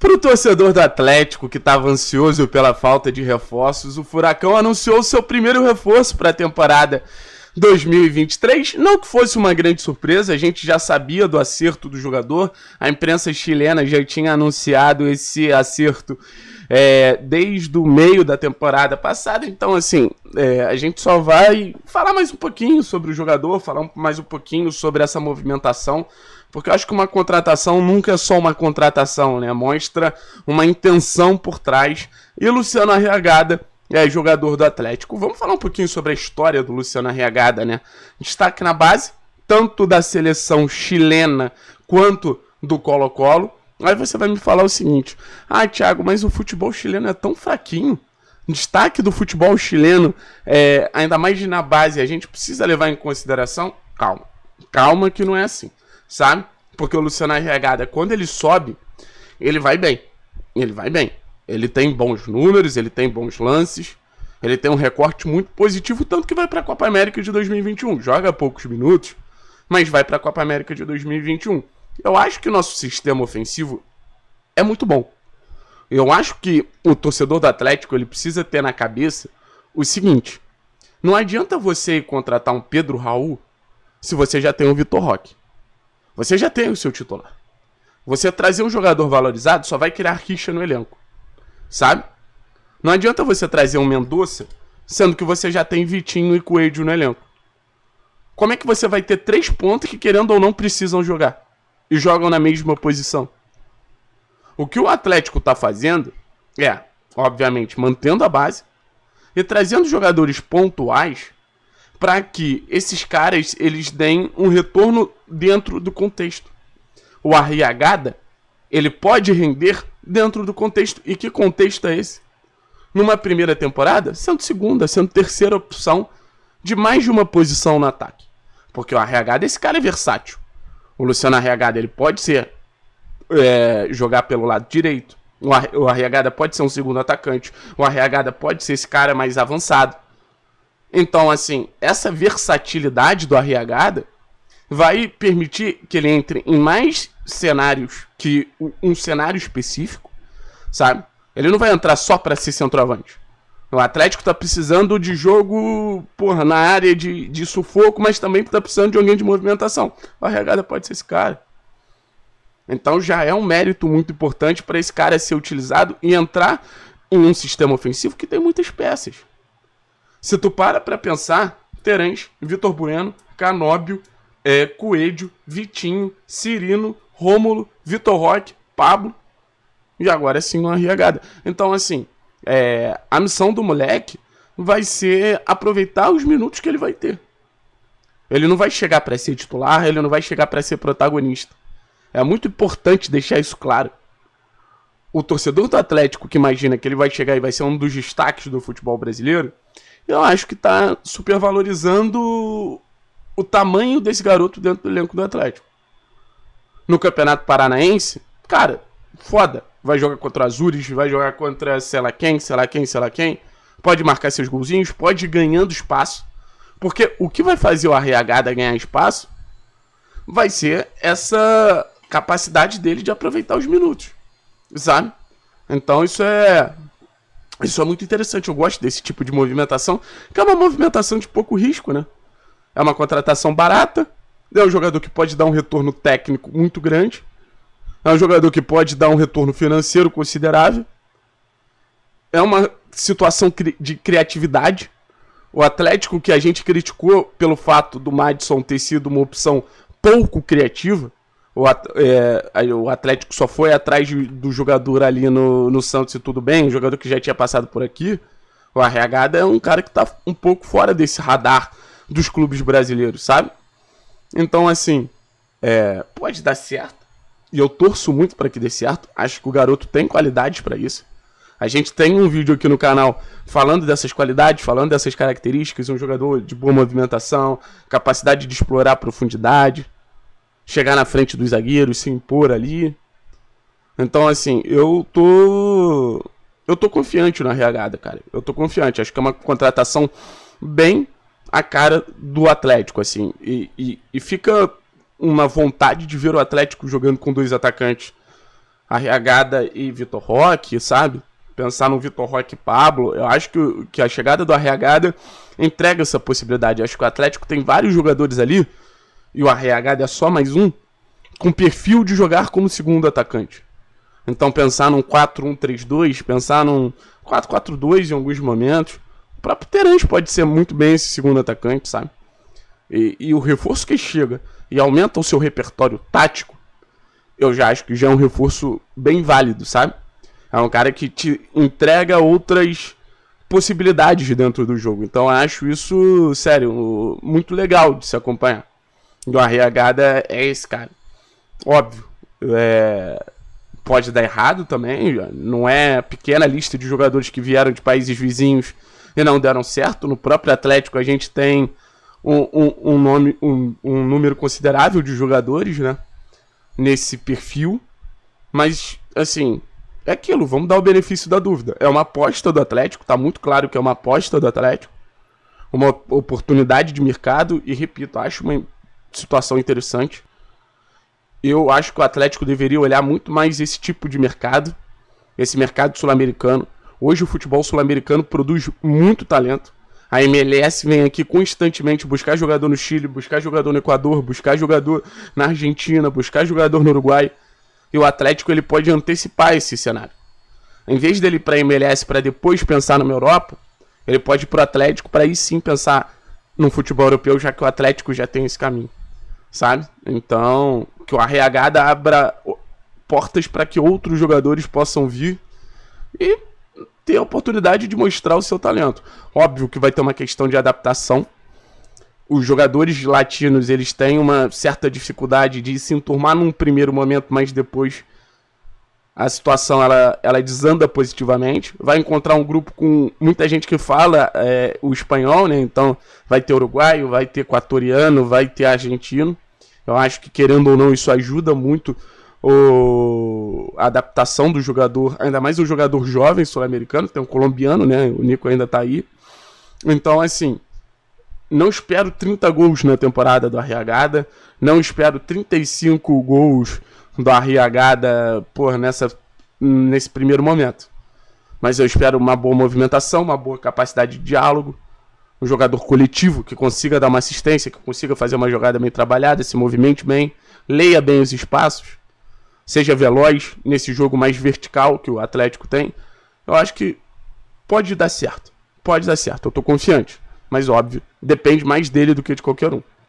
Para o torcedor do Atlético que estava ansioso pela falta de reforços, o Furacão anunciou seu primeiro reforço para a temporada 2023. Não que fosse uma grande surpresa, a gente já sabia do acerto do jogador, a imprensa chilena já tinha anunciado esse acerto é, desde o meio da temporada passada, então, assim, é, a gente só vai falar mais um pouquinho sobre o jogador, falar mais um pouquinho sobre essa movimentação porque eu acho que uma contratação nunca é só uma contratação, né? Mostra uma intenção por trás. E Luciano Arriagada é jogador do Atlético. Vamos falar um pouquinho sobre a história do Luciano Arriagada, né? Destaque na base, tanto da seleção chilena quanto do Colo-Colo. Aí você vai me falar o seguinte: ah, Thiago, mas o futebol chileno é tão fraquinho. Destaque do futebol chileno, é, ainda mais na base, a gente precisa levar em consideração. Calma, calma que não é assim sabe? Porque o Luciano Arregada, quando ele sobe, ele vai bem. Ele vai bem. Ele tem bons números, ele tem bons lances, ele tem um recorte muito positivo, tanto que vai para a Copa América de 2021. Joga poucos minutos, mas vai para a Copa América de 2021. Eu acho que o nosso sistema ofensivo é muito bom. Eu acho que o torcedor do Atlético ele precisa ter na cabeça o seguinte: não adianta você contratar um Pedro Raul se você já tem um Vitor Roque. Você já tem o seu titular. Você trazer um jogador valorizado só vai criar rixa no elenco. Sabe? Não adianta você trazer um Mendonça, sendo que você já tem Vitinho e Coelho no elenco. Como é que você vai ter três pontos que, querendo ou não, precisam jogar? E jogam na mesma posição. O que o Atlético está fazendo é, obviamente, mantendo a base e trazendo jogadores pontuais para que esses caras eles deem um retorno dentro do contexto. O arriagada, ele pode render dentro do contexto. E que contexto é esse? Numa primeira temporada, sendo segunda, sendo terceira opção de mais de uma posição no ataque. Porque o arriagada, esse cara é versátil. O Luciano arriagada, ele pode ser é, jogar pelo lado direito. O arriagada pode ser um segundo atacante. O arriagada pode ser esse cara mais avançado. Então, assim, essa versatilidade do Arriagada vai permitir que ele entre em mais cenários que um cenário específico, sabe? Ele não vai entrar só para ser centroavante. O Atlético tá precisando de jogo, porra, na área de, de sufoco, mas também tá precisando de alguém de movimentação. O Arriagada pode ser esse cara. Então já é um mérito muito importante para esse cara ser utilizado e entrar em um sistema ofensivo que tem muitas peças. Se tu para pra pensar, Terãs, Vitor Bueno, Canóbio, é, Coelho, Vitinho, Cirino, Rômulo, Vitor Roque, Pablo. E agora é sim uma riagada. Então, assim, é, a missão do moleque vai ser aproveitar os minutos que ele vai ter. Ele não vai chegar para ser titular, ele não vai chegar para ser protagonista. É muito importante deixar isso claro. O torcedor do Atlético que imagina que ele vai chegar e vai ser um dos destaques do futebol brasileiro, eu acho que tá supervalorizando o tamanho desse garoto dentro do elenco do Atlético. No Campeonato Paranaense, cara, foda. Vai jogar contra Azures, vai jogar contra sei lá quem, sei lá quem, sei lá quem. Pode marcar seus golzinhos, pode ir ganhando espaço. Porque o que vai fazer o Arreagada ganhar espaço vai ser essa capacidade dele de aproveitar os minutos, sabe? Então isso é isso é muito interessante, eu gosto desse tipo de movimentação, que é uma movimentação de pouco risco, né? É uma contratação barata, é um jogador que pode dar um retorno técnico muito grande, é um jogador que pode dar um retorno financeiro considerável, é uma situação de criatividade. O Atlético, que a gente criticou pelo fato do Madison ter sido uma opção pouco criativa, o, é, o Atlético só foi atrás do jogador ali no, no Santos e tudo bem, um jogador que já tinha passado por aqui, o Arregada é um cara que tá um pouco fora desse radar dos clubes brasileiros, sabe? Então, assim, é, pode dar certo. E eu torço muito para que dê certo. Acho que o garoto tem qualidades para isso. A gente tem um vídeo aqui no canal falando dessas qualidades, falando dessas características. Um jogador de boa movimentação, capacidade de explorar a profundidade chegar na frente dos zagueiros, se impor ali. Então, assim, eu tô. Eu tô confiante na reagada, cara. Eu tô confiante. Acho que é uma contratação bem a cara do Atlético, assim. E, e, e fica uma vontade de ver o Atlético jogando com dois atacantes. a Reagada e Vitor Roque, sabe? Pensar no Vitor Roque e Pablo. Eu acho que, que a chegada do Arreagada entrega essa possibilidade. Eu acho que o Atlético tem vários jogadores ali e o Arreagada é só mais um, com perfil de jogar como segundo atacante. Então pensar num 4-1-3-2, pensar num 4-4-2 em alguns momentos. O próprio Terence pode ser muito bem esse segundo atacante, sabe? E, e, o reforço que chega e aumenta o seu repertório tático, eu já acho que já é um reforço bem válido, sabe? É um cara que te entrega outras possibilidades dentro do jogo. Então acho isso, sério, muito legal de se acompanhar do o Arriagada é esse cara. Óbvio, é... pode dar errado também, não é pequena lista de jogadores que vieram de países vizinhos e não deram certo. No próprio Atlético a gente tem um, um, um nome, um, um número considerável de jogadores, né? Nesse perfil. Mas, assim, é aquilo, vamos dar o benefício da dúvida. É uma aposta do Atlético, tá muito claro que é uma aposta do Atlético. Uma oportunidade de mercado, e repito, acho uma situação interessante. Eu acho que o Atlético deveria olhar muito mais esse tipo de mercado, esse mercado sul-americano. Hoje o futebol sul-americano produz muito talento. A MLS vem aqui constantemente buscar jogador no Chile, buscar jogador no Equador, buscar jogador na Argentina, buscar jogador no Uruguai. E o Atlético ele pode antecipar esse cenário. Em vez dele ir para a MLS para depois pensar na Europa, ele pode ir para o Atlético para aí sim pensar no futebol europeu, já que o Atlético já tem esse caminho sabe? Então, que o RH abra portas para que outros jogadores possam vir e ter a oportunidade de mostrar o seu talento. Óbvio que vai ter uma questão de adaptação. Os jogadores latinos, eles têm uma certa dificuldade de se enturmar num primeiro momento, mas depois a situação ela, ela desanda positivamente. Vai encontrar um grupo com muita gente que fala é, o espanhol, né? Então vai ter uruguaio, vai ter equatoriano, vai ter argentino. Eu acho que querendo ou não isso ajuda muito o, a adaptação do jogador, ainda mais o jogador jovem sul-americano, tem um colombiano, né? O Nico ainda tá aí. Então, assim, não espero 30 gols na temporada do Arriagada, não espero 35 gols do arriagada por nessa, nesse primeiro momento. Mas eu espero uma boa movimentação, uma boa capacidade de diálogo, um jogador coletivo que consiga dar uma assistência, que consiga fazer uma jogada bem trabalhada, se movimente bem, leia bem os espaços, seja veloz nesse jogo mais vertical que o Atlético tem. Eu acho que pode dar certo. Pode dar certo, eu tô confiante. Mas óbvio, depende mais dele do que de qualquer um.